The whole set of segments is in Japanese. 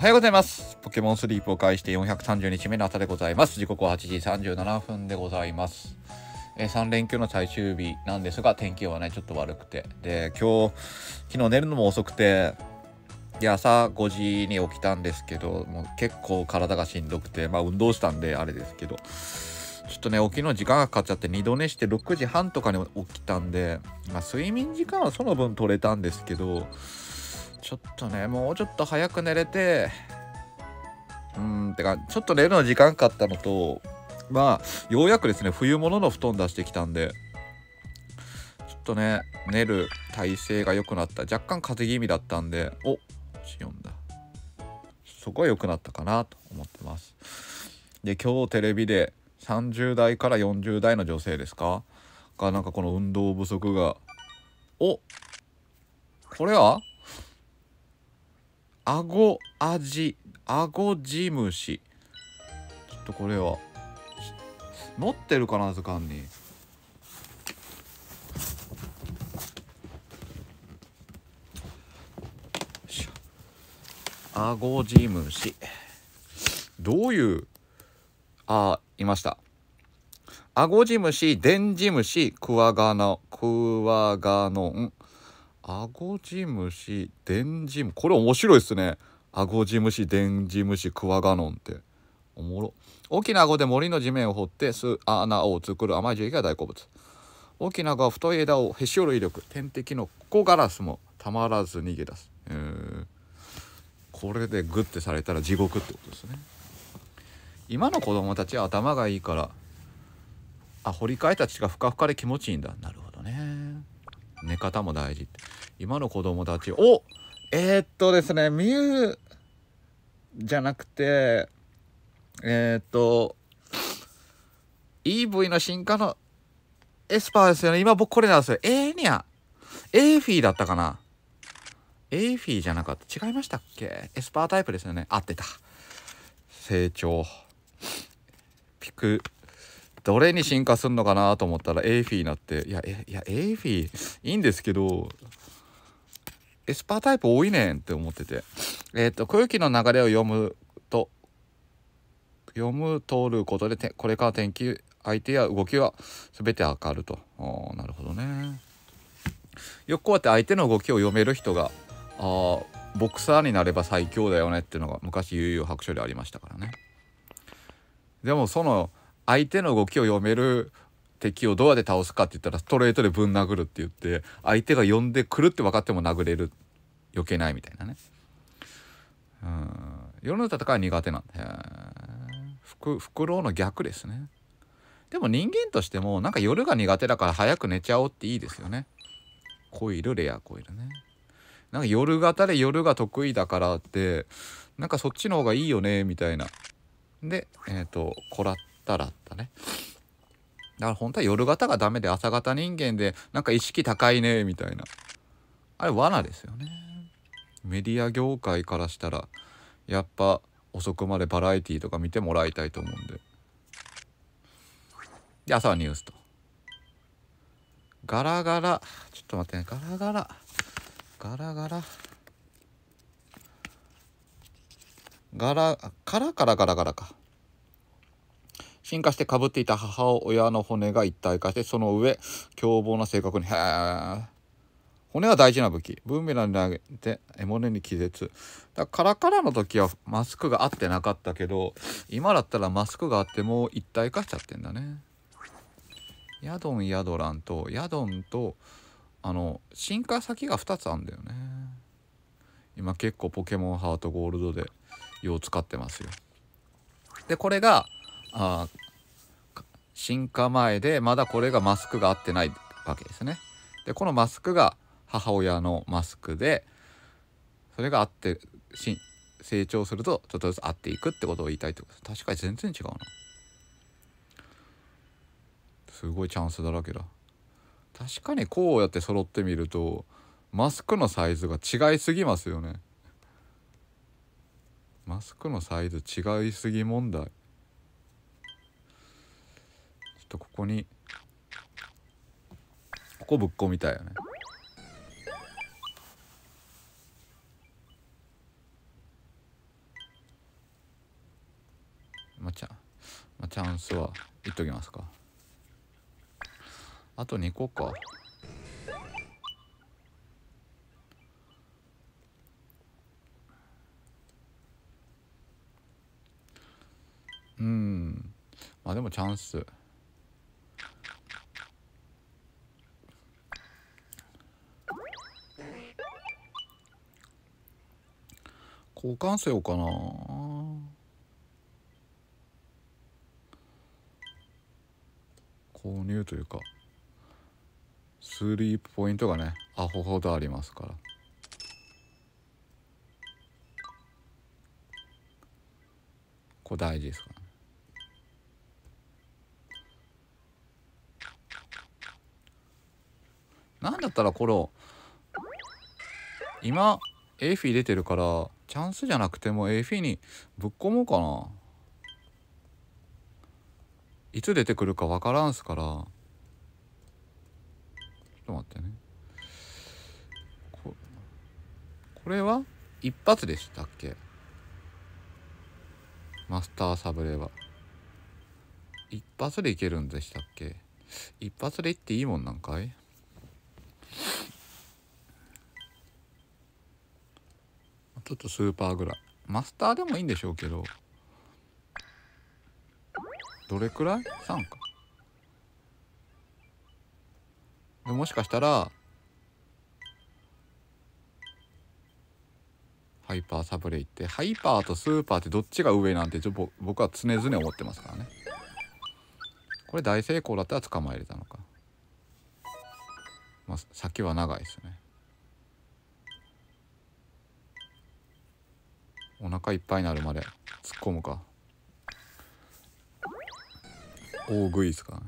おはようございます。ポケモンスリープを介して430日目の朝でございます。時刻は8時37分でございます。え3連休の最終日なんですが、天気はね、ちょっと悪くて。で、今日、昨日寝るのも遅くて、で、朝5時に起きたんですけど、もう結構体がしんどくて、まあ運動したんであれですけど、ちょっとね、起きの時間がかかっちゃって2度寝して6時半とかに起きたんで、まあ睡眠時間はその分取れたんですけど、ちょっとねもうちょっと早く寝れてうんてかちょっと寝るの時間かかったのとまあようやくですね冬物の布団出してきたんでちょっとね寝る体勢が良くなった若干風邪気味だったんでおんだそこは良くなったかなと思ってますで今日テレビで30代から40代の女性ですかがなんかこの運動不足がおこれはアゴアジアゴジムシちょっとこれは持ってるかな図鑑にアゴジムシどういうあいましたアゴジムシデンジムシクワガナクワガノンアゴジムシデンジムこれ面白いっすねアゴジムシデンジムシクワガノンっておもろ大きな顎で森の地面を掘って巣穴を作る甘い樹液が大好物大きな顎は太い枝をへし折る威力天敵のコガラスもたまらず逃げ出す、これでグッてされたら地獄ってことですね今の子供たちは頭がいいからあ掘り替えた血がふかふかで気持ちいいんだなる寝方も大事今の子供たちおえー、っとですねミュウじゃなくてえー、っと EV の進化のエスパーですよね今僕これなんですよえー、にゃエーフィーだったかなエイフィーじゃなかった違いましたっけエスパータイプですよね合ってた成長ピクどれに進化すんのかなと思ったらエイフィーになっていやえいやエイフィーいいんですけどエスパータイプ多いねんって思っててえっ、ー、と空気の流れを読むと読む通ることでこれから天気相手や動きは全て明るとあなるほどねよくこうやって相手の動きを読める人があボクサーになれば最強だよねっていうのが昔悠々白書でありましたからねでもその相手の動きを読める敵をどうやって倒すかって言ったらストレートでぶん殴るって言って相手が呼んでくるって分かっても殴れる避けないみたいなねうん夜の戦いは苦手なんでフクロウの逆ですねでも人間としてもなんか夜が苦手だから早く寝ちゃおうっていいですよねコイルレアコイルねなんか夜型で夜が得意だからってなんかそっちの方がいいよねみたいなでえっ、ー、とコラッたらだね。だから本当は夜型がダメで朝型人間でなんか意識高いねみたいなあれ罠ですよねメディア業界からしたらやっぱ遅くまでバラエティーとか見てもらいたいと思うんでで朝はニュースとガラガラちょっと待ってねガラガラガラガラガラカラカラガラか進化してかぶっていた母親の骨が一体化してその上凶暴な性格に骨は大事な武器ブーメランで投げて獲物に気絶だからカラカラの時はマスクが合ってなかったけど今だったらマスクがあっても一体化しちゃってんだねヤドンヤドランとヤドンとあの進化先が2つあんだよね今結構ポケモンハートゴールドでよう使ってますよでこれがあ進化前でまだこれがマスクが合ってないわけですね。でこのマスクが母親のマスクでそれが合って成長するとちょっとずつ合っていくってことを言いたいってこと確かに全然違うな。すごいチャンスだらけだ。確かにこうやって揃ってみるとマスクのサイズが違いすぎますよね。マスクのサイズ違いすぎ問題。とここにここぶっ込みたいよねまちゃまチャンスはいっときますかあと2個かうんまあでもチャンス交換せようかな購入というかスリープポイントがねアホほどありますからこれ大事ですから、ね、なんだったらこれを今 AF 出てるからチャンスじゃなくても AF にぶっ込もうかないつ出てくるか分からんすからちょっと待ってねここれは一発でしたっけマスターサブレは一発でいけるんでしたっけ一発でいっていいもんなんかいちょっとスーパーぐらいマスターでもいいんでしょうけどどれくらい ?3 かでもしかしたらハイパーサブレイってハイパーとスーパーってどっちが上なんてちょ僕は常々思ってますからねこれ大成功だったら捕まえれたのかまあ先は長いですねお腹いっぱいになるまで突っ込むか大食いっすかね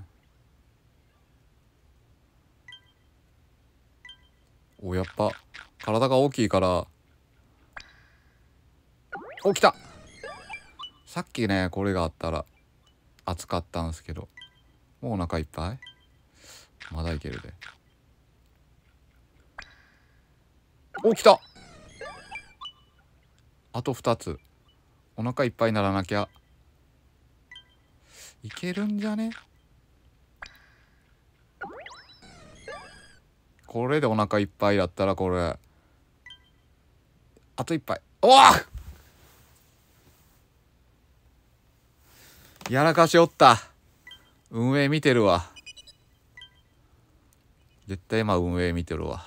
おやっぱ体が大きいから起きたさっきねこれがあったら暑かったんですけどもうお腹いっぱいまだいけるで起きたあと2つお腹いっぱいにならなきゃいけるんじゃねこれでお腹いっぱいだったらこれあと1杯おわやらかしおった運営見てるわ絶対今運営見てるわ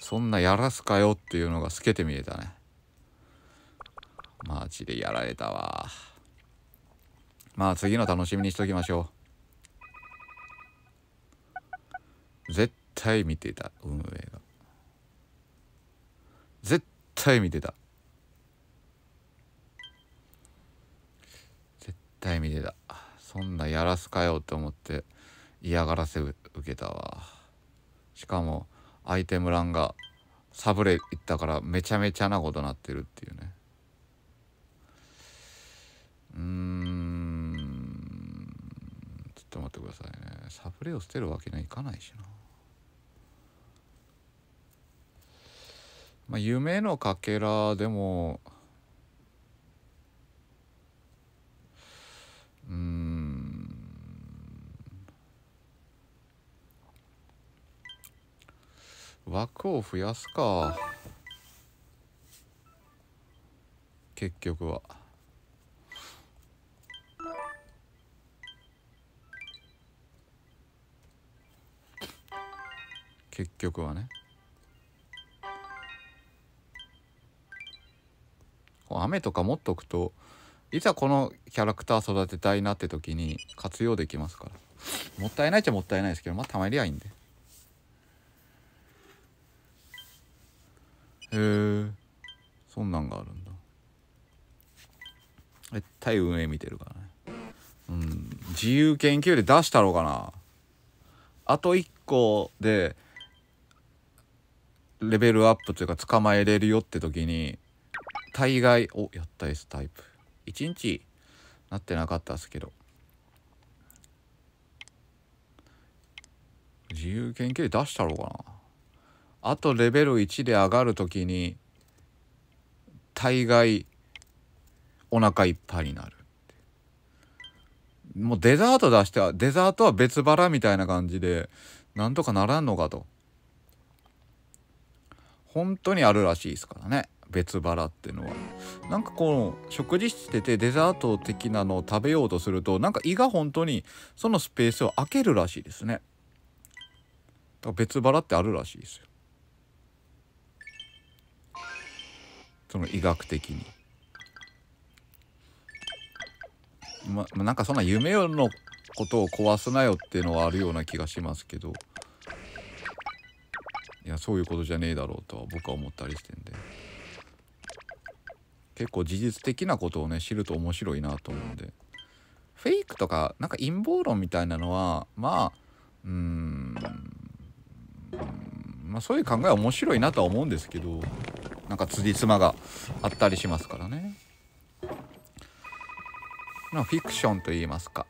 そんなやらすかよっていうのが透けて見えたねマジでやられたわ。まあ次の楽しみにしときましょう。絶対見てた、運営が。絶対見てた。絶対見てた。そんなやらすかよって思って嫌がらせ受けたわ。しかも、アイテム欄がサブレ行ったからめちゃめちゃなことなってるっていうね。うんちょっと待ってくださいねサブレを捨てるわけにはいかないしなまあ夢のかけらでもうん枠を増やすか結局は。結局はね雨とか持っとくといざこのキャラクター育てたいなって時に活用できますからもったいないっちゃもったいないですけどまあたまりゃいいんでへえそんなんがあるんだ絶対運営見てるからねうん自由研究で出したろうかなあと1個でレベルアップというか捕まえれるよって時に大概おやった S タイプ1日なってなかったですけど自由研究出したろうかなあとレベル1で上がる時に大概お腹いっぱいになるもうデザート出してはデザートは別腹みたいな感じでなんとかならんのかと本当にあるらしいですからね別腹っていうのはなんかこう食事しててデザート的なのを食べようとするとなんか胃が本当にそのスペースを空けるらしいですねだ別腹ってあるらしいですよその医学的にまなんかそんな夢のことを壊すなよっていうのはあるような気がしますけど。いやそういうことじゃねえだろうとは僕は思ったりしてんで結構事実的なことをね知ると面白いなと思うんでフェイクとかなんか陰謀論みたいなのはまあうーんまあそういう考えは面白いなとは思うんですけどなんか辻褄があったりしますからね。まあ、フィクションと言いますか。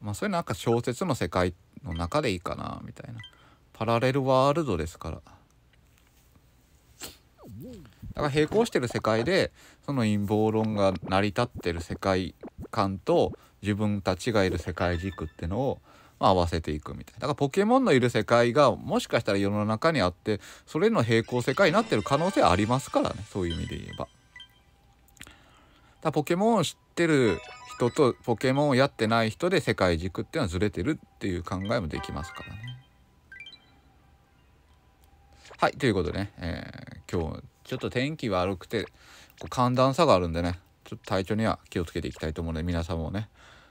まあそういうなんか小説の世界の中でいいかなみたいな。パラレルワールドですからだから並行してる世界でその陰謀論が成り立ってる世界観と自分たちがいる世界軸ってのを、まあ、合わせていくみたいなだからポケモンのいる世界がもしかしたら世の中にあってそれの並行世界になってる可能性ありますからねそういう意味で言えば。だポケモンを知ってる人とポケモンをやってない人で世界軸っていうのはずれてるっていう考えもできますからね。はい、ということでね、えー、今日ちょっと天気悪くて、こう寒暖差があるんでね、ちょっと体調には気をつけていきたいと思うので、皆さんもね、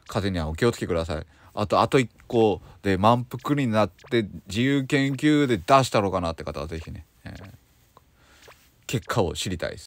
風邪にはお気をつけください。あと、あと1個で満腹になって自由研究で出したろうかなって方は是非ね、えー、結果を知りたいです。